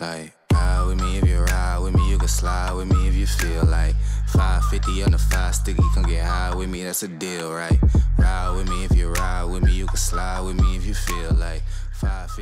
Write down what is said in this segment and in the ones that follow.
Like, ride with me if you ride with me, you can slide with me if you feel like 550 on the five sticky, come get high with me, that's a deal, right? Ride with me if you ride with me, you can slide with me if you feel like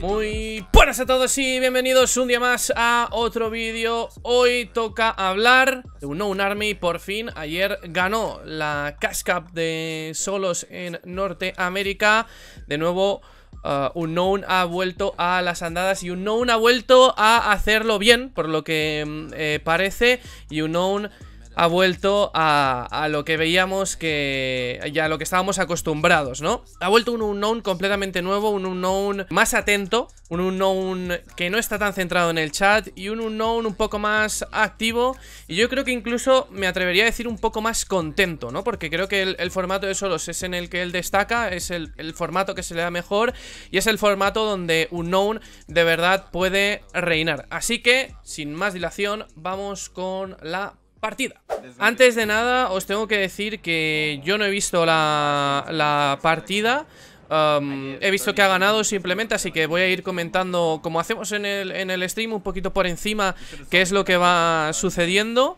Muy buenas a todos y bienvenidos un día más a otro vídeo Hoy toca hablar de un Known Army por fin Ayer ganó la Cash Cup de solos en Norteamérica De nuevo Uh, un known ha vuelto a las andadas y known ha vuelto a hacerlo bien, por lo que mm, eh, parece. Y known ha vuelto a, lo que veíamos que. ya a lo que estábamos acostumbrados, ¿no? Ha vuelto un Unknown completamente nuevo, un Unknown más atento, un unknown que no está tan centrado en el chat y un unknown un poco más activo y yo creo que incluso me atrevería a decir un poco más contento, ¿no? Porque creo que el, formato de solos es en el que él destaca, es el, formato que se le da mejor y es el formato donde unknown de verdad puede reinar. Así que, sin más dilación, vamos con la partida. Antes de nada, os tengo que decir que yo no he visto la, la partida he visto que ha ganado simplemente, así que voy a ir comentando, como hacemos en el, en el stream, un poquito por encima, qué es lo que va sucediendo.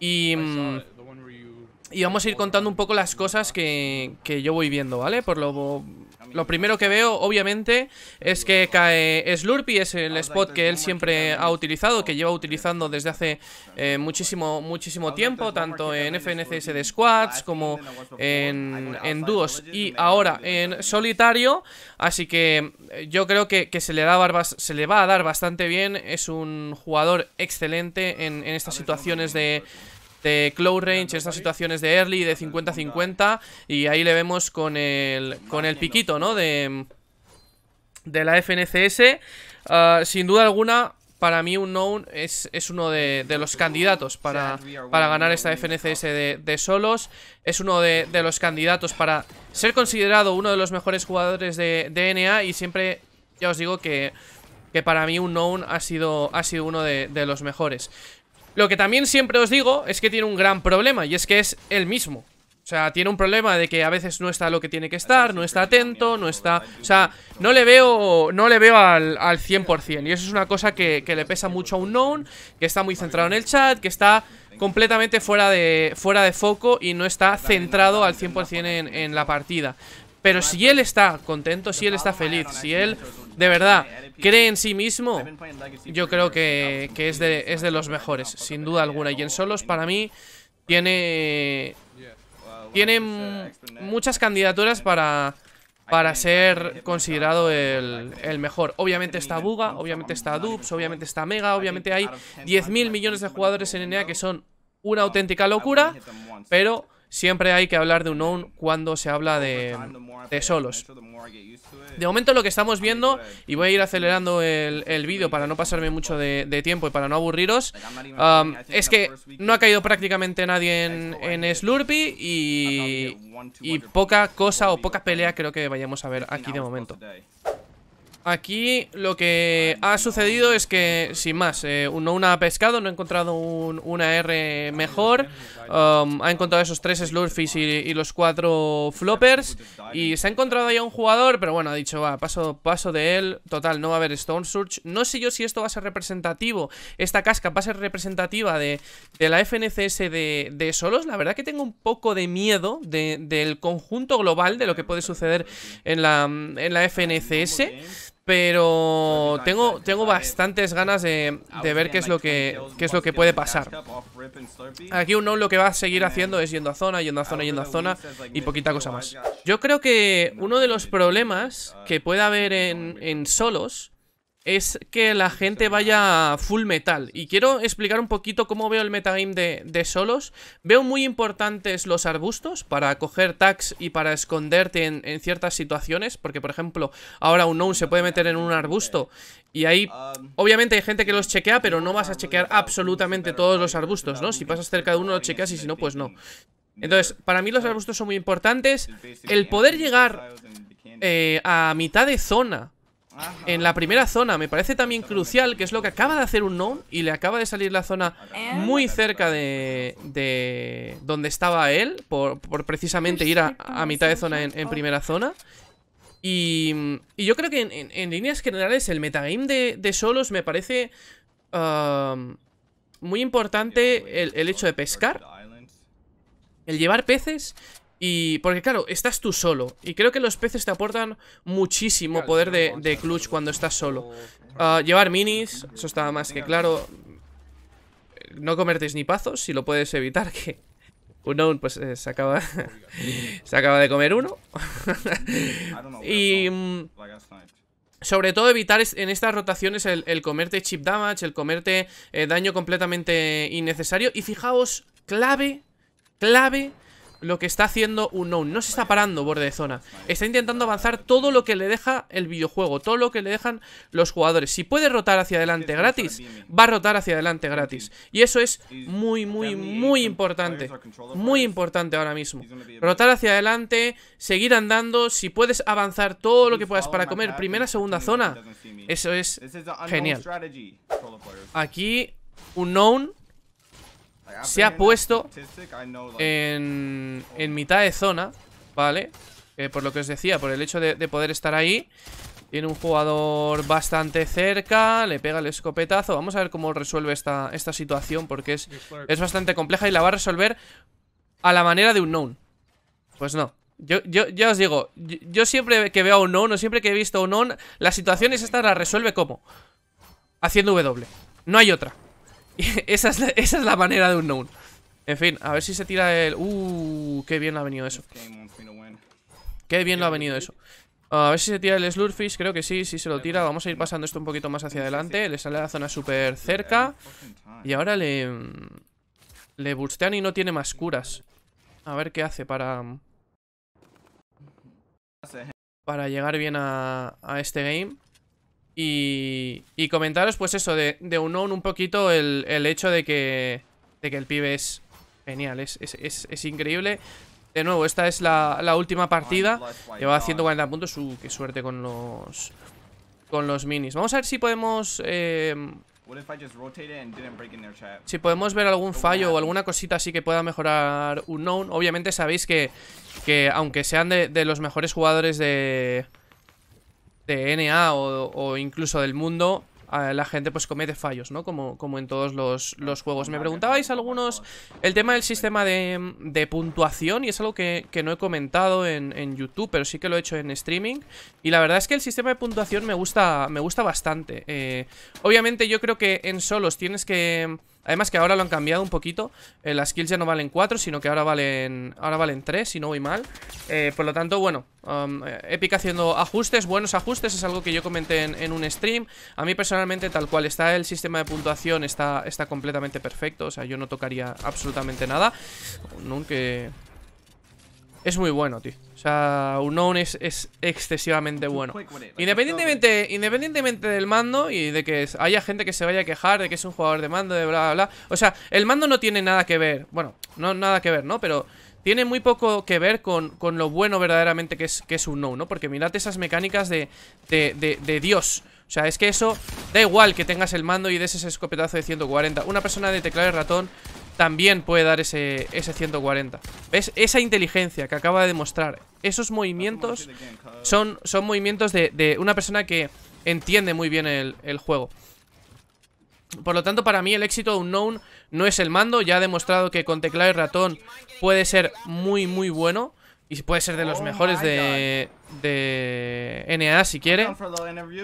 Y... Y vamos a ir contando un poco las cosas que, que yo voy viendo, ¿vale? Por lo, lo primero que veo, obviamente, es que cae Slurpy, es el spot que él siempre ha utilizado, que lleva utilizando desde hace eh, muchísimo muchísimo tiempo, tanto en FNCS de squads como en, en dúos y ahora en solitario, así que eh, yo creo que, se, le da se le va a dar bastante bien, es un jugador excelente en estas situaciones de de close range, estas situaciones de early, de 50-50. Y ahí le vemos con el, con el piquito, ¿no? De, de la FNCS. Ah, sin duda alguna, para mí un known es, uno de, los candidatos para, para ganar esta FNCS de, solos. Es uno de, los candidatos para ser considerado uno de los mejores jugadores de, dna y siempre, ya os digo que, para mí un known ha sido, ha sido uno de, los mejores. Lo que también siempre os digo es que tiene un gran problema y es que es el mismo. O sea, tiene un problema de que a veces no está lo que tiene que estar, no está atento, no está... O sea, no le veo, no le veo al, al 100%. Y eso es una cosa que, le pesa mucho a un known, que está muy centrado en el chat, que está completamente fuera de, fuera de foco y no está centrado al 100% en, en la partida. Pero si él está contento, si él está feliz, si él de verdad cree en sí mismo, yo creo que, es, de, es de los mejores, sin duda alguna. Y en solos, para mí, tiene tiene muchas candidaturas para, para ser considerado el, el, mejor. Obviamente está Buga, obviamente está Dubs, obviamente está Mega, obviamente hay 10.000 millones de jugadores en NA que son una auténtica locura, pero Siempre hay que hablar de un own cuando se habla oh, de, solos. De momento lo que estamos viendo, y voy a ir acelerando el, vídeo para no pasarme mucho de, tiempo y para no aburriros, um, es que no ha caído prácticamente nadie en, en y, y poca cosa o poca pelea creo que vayamos a ver aquí de momento. Aquí lo que ha sucedido es que, sin más, eh, no una ha pescado, no ha encontrado un, una R mejor. Um, ha encontrado esos tres Slurfies y, los cuatro Floppers. Y se ha encontrado ahí a un jugador, pero bueno, ha dicho, va, paso, paso de él. Total, no va a haber Stone Surge. No sé yo si esto va a ser representativo, esta casca va a ser representativa de, la FNCS de, Solos. La verdad que tengo un poco de miedo del conjunto global de lo que puede suceder en la, en la FNCS. Pero tengo, tengo bastantes ganas de, ver qué es lo que qué es lo que puede pasar. Aquí uno lo que va a seguir haciendo es yendo a zona, yendo a zona, yendo a zona y poquita cosa más. Yo creo que uno de los problemas que puede haber en, en solos es que la gente vaya full metal. Y quiero explicar un poquito cómo veo el metagame de, de, solos. Veo muy importantes los arbustos para coger tags y para esconderte en, ciertas situaciones. Porque, por ejemplo, ahora un known se puede meter en un arbusto y ahí, obviamente hay gente que los chequea, pero no vas a chequear absolutamente todos los arbustos, ¿no? Si pasas cerca de uno lo chequeas y si no, pues no. Entonces, para mí los arbustos son muy importantes. El poder llegar eh, a mitad de zona en la primera zona. Me parece también crucial, que es lo que acaba de hacer un no y le acaba de salir la zona muy cerca de, donde estaba él, por, precisamente ir a, mitad de zona en, oh. primera zona. Y, yo creo que en, líneas generales el metagame de, de solos me parece um, muy importante el hecho de pescar, el llevar peces y porque claro, estás tú solo Y creo que los peces te aportan muchísimo poder de, clutch cuando estás solo ah, Llevar minis, eso está más que claro No comerte ni pazos si lo puedes evitar Que uno pues eh, se acaba Se acaba de comer uno Y... Mm, sobre todo evitar en estas rotaciones el, comerte chip damage, el comerte eh, daño completamente innecesario. Y fijaos, clave, clave lo que está haciendo known No se está parando borde de zona. Está intentando avanzar todo lo que le deja el videojuego, todo lo que le dejan los jugadores. Si puede rotar hacia adelante gratis, va a rotar hacia adelante gratis. Y eso es muy, muy, muy importante. Muy importante ahora mismo. Rotar hacia adelante, seguir andando. Si puedes avanzar todo lo que puedas para comer primera, segunda zona, eso es genial. Aquí, un known se ha puesto en, en mitad de zona, ¿vale? Eh, por lo que os decía, por el hecho de, poder estar ahí. Tiene un jugador bastante cerca, le pega el escopetazo. Vamos a ver cómo resuelve esta, esta situación, porque es, bastante compleja y la va a resolver a la manera de un known. Pues no. Yo, ya os digo, yo, siempre que veo un known o siempre que he visto a un known, situación es esta, la resuelve como haciendo W. No hay otra. esa, es la, esa, es la, manera de un known. En fin, a ver si se tira el... Uh, qué bien ha venido eso. Qué bien lo ha venido eso. A ver si se tira el Slurfish, creo que sí, sí se lo tira Vamos a ir pasando esto un poquito más hacia adelante Le sale a la zona súper cerca Y ahora le... Le bustean y no tiene más curas A ver qué hace para... Para llegar bien a, a este game y, comentaros pues eso de, de Unown un poquito el, hecho de que, de que el pibe es genial, es, es, increíble. De nuevo, esta es la, última partida. Lleva 140 puntos. Uh, qué suerte con los con los minis. Vamos a ver si podemos... Eh, si podemos ver algún fallo o alguna cosita así que pueda mejorar Unknown. Obviamente sabéis que, aunque sean de los mejores jugadores de de NA o, incluso del mundo la gente pues comete fallos, ¿no? Como, como en todos los, juegos. Me preguntabais algunos el tema del sistema de, de puntuación y es algo que, no he comentado en, YouTube, pero sí que lo he hecho en streaming. Y la verdad es que el sistema de puntuación me gusta, me gusta bastante. Eh, obviamente yo creo que en solos tienes que... Además que ahora lo han cambiado un poquito eh, Las kills ya no valen 4, sino que ahora valen Ahora valen 3, si no voy mal eh, Por lo tanto, bueno um, eh, Epic haciendo ajustes, buenos ajustes Es algo que yo comenté en, un stream A mí personalmente, tal cual está el sistema de puntuación Está, está completamente perfecto O sea, yo no tocaría absolutamente nada Nunca es muy bueno, tío. O sea, Unknown es, es excesivamente bueno. Independientemente, independientemente del mando y de que haya gente que se vaya a quejar de que es un jugador de mando, de bla, bla, bla. O sea, el mando no tiene nada que ver. Bueno, no nada que ver, ¿no? Pero tiene muy poco que ver con, lo bueno verdaderamente que es, que es Unknown, ¿no? Porque mirad esas mecánicas de, de, de, de Dios. O sea, es que eso da igual que tengas el mando y des ese escopetazo de 140. Una persona de teclado y ratón también puede dar ese, 140. Esa inteligencia que acaba de demostrar. Esos movimientos son, son movimientos de, una persona que entiende muy bien el, juego. Por lo tanto, para mí el éxito de Unknown no es el mando. Ya ha demostrado que con teclado y ratón puede ser muy, muy bueno. Y puede ser de los oh mejores de, de NA si quiere.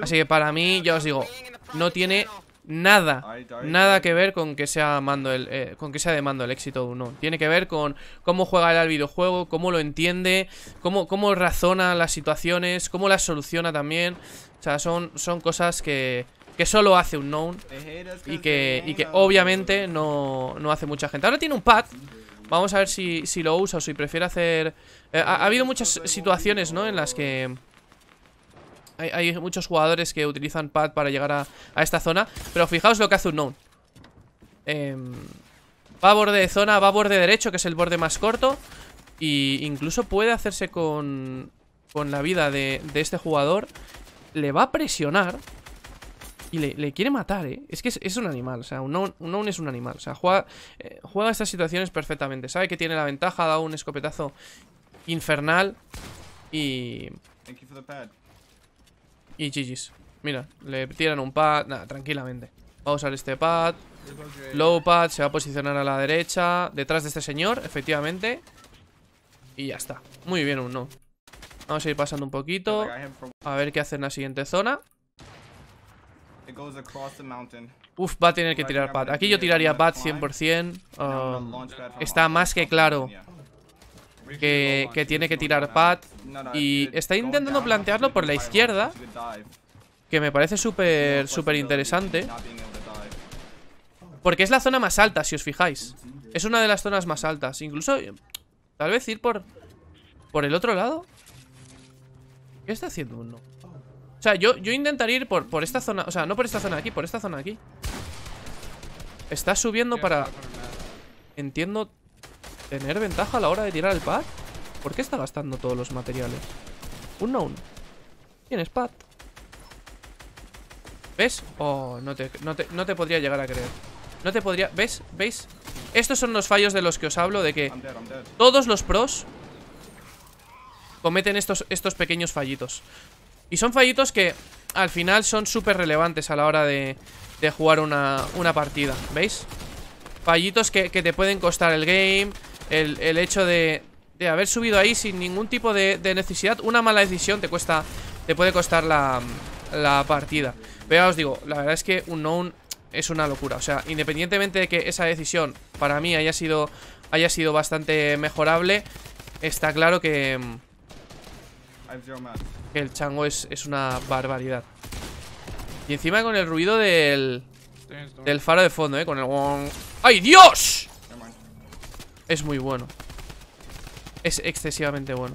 Así que para mí, ya os digo, no tiene nada, nada que ver con que sea mando el, eh, con que sea de mando el éxito o no. Tiene que ver con cómo juega el videojuego, cómo lo entiende, cómo, cómo razona las situaciones, cómo las soluciona también. O sea, son, son cosas que, que solo hace un known y que, y que obviamente no, hace mucha gente. Ahora tiene un pad. Vamos a ver si, lo usa o si prefiere hacer... Eh, ha, ha habido muchas situaciones, ¿no? En las que hay, muchos jugadores que utilizan pad para llegar a, esta zona. Pero fijaos lo que hace un Eh, va a borde de zona, va a borde derecho, que es el borde más corto. Y incluso puede hacerse con, la vida de, este jugador. Le va a presionar. Y le, quiere matar, ¿eh? Es que es, un animal, o sea, un Noun es un animal. O sea, juega, eh, juega estas situaciones perfectamente. Sabe que tiene la ventaja, da un escopetazo infernal y... pad. Y GG's. Mira, le tiran un pad. Nada, tranquilamente. Va a usar este pad. Low pad, se va a posicionar a la derecha. Detrás de este señor, efectivamente. Y ya está. Muy bien, uno. Vamos a ir pasando un poquito. A ver qué hace en la siguiente zona. Uf, va a tener que tirar pad. Aquí yo tiraría pad 100%. está más que claro que, tiene que tirar Pat. Y está intentando plantearlo por la izquierda, que me parece súper, súper interesante. Porque es la zona más alta, si os fijáis. Es una de las zonas más altas. Incluso, eh, tal vez ir por, por el otro lado. ¿Qué está haciendo uno? O sea, yo, yo intentar ir por, por esta zona O sea, no por esta zona aquí, por esta zona aquí Está subiendo para... Entiendo tener ventaja a la hora de tirar el pad? ¿Por qué está gastando todos los materiales? Un noun. Tienes pad. ¿Ves? Oh, no te, podría llegar a creer. No te podría... ¿Ves? ¿Veis? Estos son los fallos de los que os hablo De que todos los pros Cometen estos, estos pequeños fallitos Y son fallitos que al final son súper relevantes A la hora de, de jugar una, partida ¿Veis? Fallitos que, que te pueden costar el game el, hecho de, haber subido ahí sin ningún tipo de, necesidad. Una mala decisión te cuesta te puede costar la, partida. Pero ya os digo, la verdad es que un known es una locura. O sea, independientemente de que esa decisión para mí haya sido, haya sido bastante mejorable, está claro que, que el chango es, es una barbaridad. Y encima con el ruido del, del faro de fondo, ¿eh? Con el... ¡Ay, Dios! es muy bueno. Es excesivamente bueno.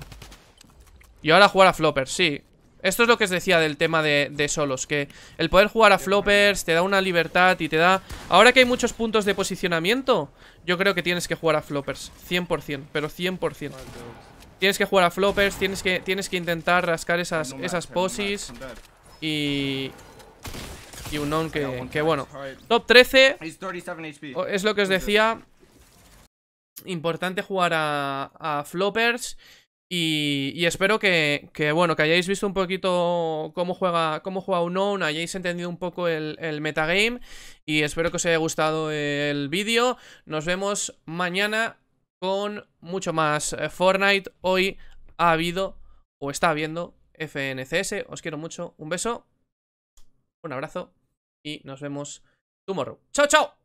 Y ahora jugar a floppers, sí. Esto es lo que os decía del tema de, solos, que el poder jugar a floppers te da una libertad y te da... Ahora que hay muchos puntos de posicionamiento, yo creo que tienes que jugar a floppers, 100%, pero 100%. Tienes que jugar a floppers, tienes que, tienes que intentar rascar esas, esas posis y... Y un non que bueno. Top 13 es lo que os decía, importante jugar a, floppers. Y, espero que, bueno, que hayáis visto un poquito cómo juega, cómo juega Unknown, hayáis entendido un poco el, el metagame. Y espero que os haya gustado el vídeo. Nos vemos mañana con mucho más eh, Fortnite. Hoy ha habido o está habiendo FNCS. Os quiero mucho. Un beso. Un abrazo. Y nos vemos tomorrow. ¡Chao, chao!